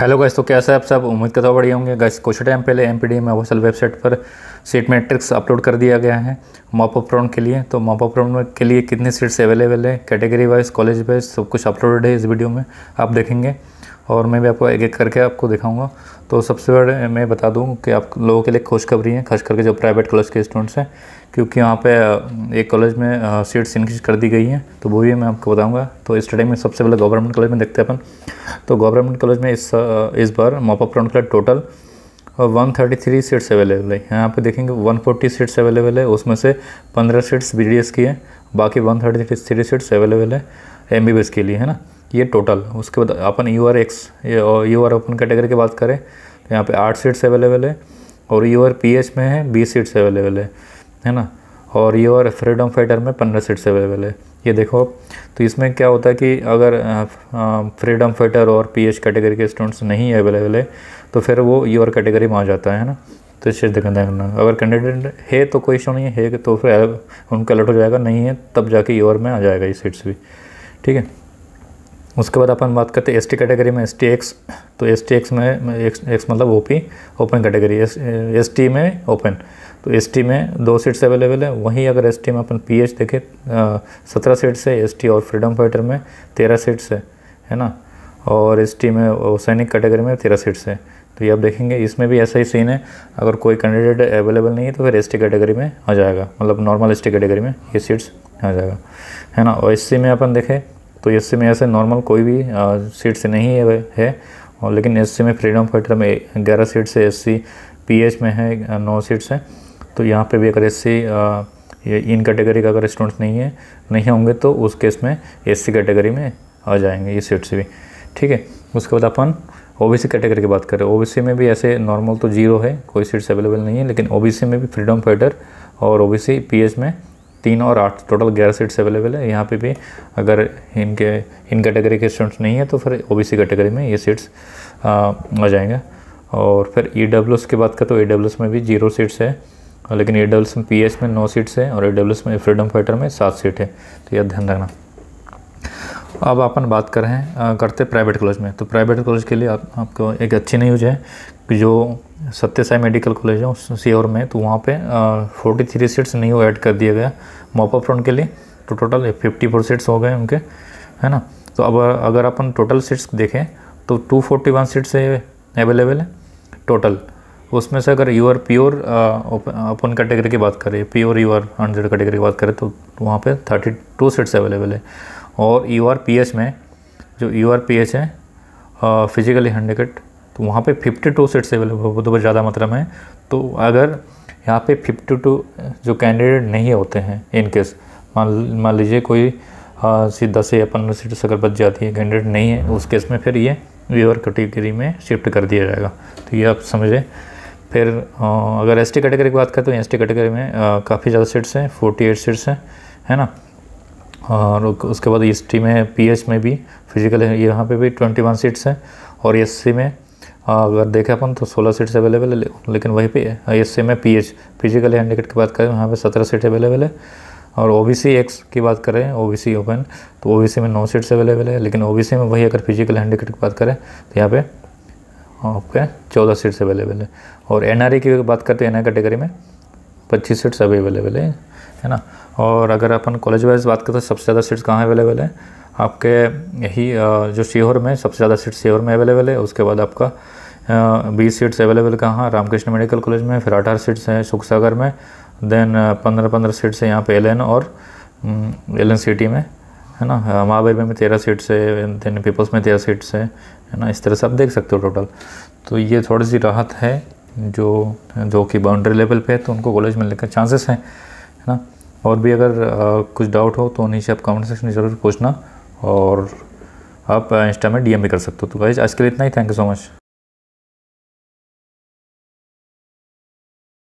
hello guys तो कैसा है आप सब उम्मीद करता बढ़िया होंगे गैस कुछ टाइम पहले एम पी ऑफिसल वेबसाइट पर सीट मैट्रिक्स अपलोड कर दिया गया है मॉपअप राउंड के लिए तो मॉपअप राउंड के लिए कितनी सीट्स अवेलेबल है कैटेगरी वाइज कॉलेज वाइज सब कुछ अपलोडेड है इस वीडियो में आप देखेंगे और मैं भी आपको एक एक करके आपको दिखाऊंगा तो सबसे बड़े मैं बता दूं कि आप लोगों के लिए खुशखबरी है खास करके जो प्राइवेट कॉलेज के स्टूडेंट्स हैं क्योंकि वहाँ पे एक कॉलेज में सीट्स इंक्रीज कर दी गई हैं तो वो भी मैं आपको बताऊंगा तो इस स्टडी में सबसे पहले गवर्नमेंट कॉलेज में देखते हैं अपन तो गवर्नमेंट कॉलेज में इस इस बार मॉपअप राउंड का total one thirty three seats available है यहाँ पर देखेंगे वन फोर्टी सीट्स अवेलेबल है उसमें से पंद्रह सीट्स बी की है बाकी one thirty three seats available है एम के लिए है ना ये टोटल उसके बाद अपन U R X U R open category की बात करें तो यहाँ पे आठ सीट्स अवेलेबल है और यू आर पी एच में है बीस सीट्स अवेलेबल है है ना और यू आर फ्रीडम फाइटर में पंद्रह सीट्स अवेलेबल है ये देखो आप तो इसमें क्या होता है कि अगर फ्रीडम फाइटर और पी एच कैटेगरी के स्टूडेंट्स नहीं अवेलेबल है तो फिर वो यू आर कैटेगरी में आ जाता है ना तो इस इससे दिखाना करना अगर कैंडिडेट है तो कोई इशू नहीं है तो फिर उनका अलर्ट हो जाएगा नहीं है तब जाके आर में आ जाएगा ये सीट्स भी ठीक है उसके बाद अपन बात करते हैं एसटी कैटेगरी में एस टी एक्स तो एस टी एक्स में एक्स एक्स मतलब O P open category S T में ओपन तो एस टी में दो सीट्स अवेलेबल है वहीं अगर एस टी में अपन पी एच देखें सत्रह सीट्स है एस टी और फ्रीडम फाइटर में तेरह सीट्स है है ना और एस टी में सैनिक कैटेगरी में तेरह सीट्स है तो ये आप देखेंगे इसमें भी ऐसा ही सीन है अगर कोई कैंडिडेट अवेलेबल नहीं है तो फिर एस टी कैटेगरी में आ जाएगा मतलब नॉर्मल एस टी कैटेगरी में ये सीट्स आ जाएगा है ना और एस सी में अपन देखें तो एस में ऐसे नॉर्मल कोई भी सीट्स नहीं है, और लेकिन एस में फ्रीडम फाइटर में ग्यारह सीट्स है एस पीएच में है नौ सीट्स हैं तो यहाँ पे भी अगर एस ये इन कैटेगरी का अगर स्टूडेंट्स नहीं है नहीं होंगे तो उस केस में एस कैटेगरी में आ जाएंगे ये सीट्स भी ठीक है उसके बाद अपन ओबीसी कैटेगरी की बात करें ओबीसी में भी ऐसे नॉर्मल तो जीरो है कोई सीट्स अवेलेबल नहीं है लेकिन ओबीसी में भी फ्रीडम फाइटर और ओबीसी पीएच में तीन और आठ टोटल ग्यारह सीट्स अवेलेबल है यहाँ पे भी अगर इनके इन कैटेगरी के स्टूडेंट्स नहीं है तो फिर ओ कैटेगरी में ये सीट्स आ जाएंगे और फिर ई e की बात करें तो ई e में भी जीरो सीट्स है लेकिन ई e में पी में नौ सीट्स है और ई में फ्रीडम फाइटर में सात सीट है तो यह ध्यान रखना अब अपन बात कर हैं करते प्राइवेट कॉलेज में तो प्राइवेट कॉलेज के लिए आप, आपको एक अच्छी न्यूज है कि जो सत्य साई मेडिकल कॉलेज है सीओर में तो वहाँ पे forty three seats new add कर दिया गया मोपा फ्रंट के लिए तो टोटल फिफ्टी फोर सीट्स हो गए उनके है ना तो अब अगर अपन टोटल सीट्स देखें तो two forty one seats available है टोटल उसमें से अगर यूर प्योर अपन कैटेगरी की बात करें प्योर यूआर हंड्रेड कैटेगरी की बात करें तो वहाँ पर थर्टी टू सीट्स अवेलेबल है और यू आर पी एस में जो यू आर पी एस है फिजिकली हैंडिकेट तो वहाँ पे 52 सीट्स अवेलेबल बहुत बहुत ज़्यादा मात्रा में तो अगर यहाँ पे 52 जो कैंडिडेट नहीं होते हैं इन केस मान मान लीजिए कोई सी दस या पंद्रह सीट्स अगर बच जाती है कैंडिडेट नहीं है उस केस में फिर ये व्यूअर कैटेगरी में शिफ्ट कर दिया जाएगा तो ये आप समझें फिर अगर एस टी कैटेगरी की बात करें तो एस टी कैटेगरी में काफ़ी ज़्यादा सीट्स हैं 48 सीट्स हैं है ना और हाँ, हाँ, उसके बाद एस में पीएच में भी फिजिकल यहाँ पे भी 21 सीट्स हैं और एस में हाँ, अगर देखें अपन तो 16 सीट्स अवेलेबल है लेकिन वहीं पे एस में पीएच फिजिकल हैंडीकेट की बात करें वहाँ पे 17 सीट अवेलेबल है और ओ बी एक्स की बात करें ओ बी ओपन तो ओ में नौ सीट्स अवेलेबल है लेकिन ओ में वही अगर फिजिकल हैंडीकेट की बात करें तो यहाँ पे आपके चौदह सीट्स अवेलेबल है और एन की बात करते हैं एन कैटेगरी में पच्चीस सीट्स अभी अवेलेबल है है ना और अगर अपन कॉलेज वाइज बात करें तो सबसे ज़्यादा सीट्स कहाँ अवेलेबल है आपके यही जो सीहोर में सबसे ज़्यादा सीट सीहोर में अवेलेबल है उसके बाद आपका बीस सीट्स अवेलेबल कहाँ रामकृष्ण मेडिकल कॉलेज में फिर अठारह सीट्स हैं सुख सागर में देन पंद्रह पंद्रह सीट्स हैं यहाँ पे एल और एल सिटी में है ना महावीर में तेरह सीट्स है देन पीपल्स में तेरह सीट्स है है ना इस तरह से आप देख सकते हो टोटल तो ये थोड़ी सी राहत है जो जो कि बाउंड्री लेवल पे है तो उनको कॉलेज मिलने का चांसेस हैं है ना और भी अगर आ, कुछ डाउट हो तो नीचे आप कमेंट सेक्शन में ज़रूर पूछना और आप इंस्टा में डीएम भी कर सकते हो तो गाइज आज के लिए इतना ही थैंक यू सो मच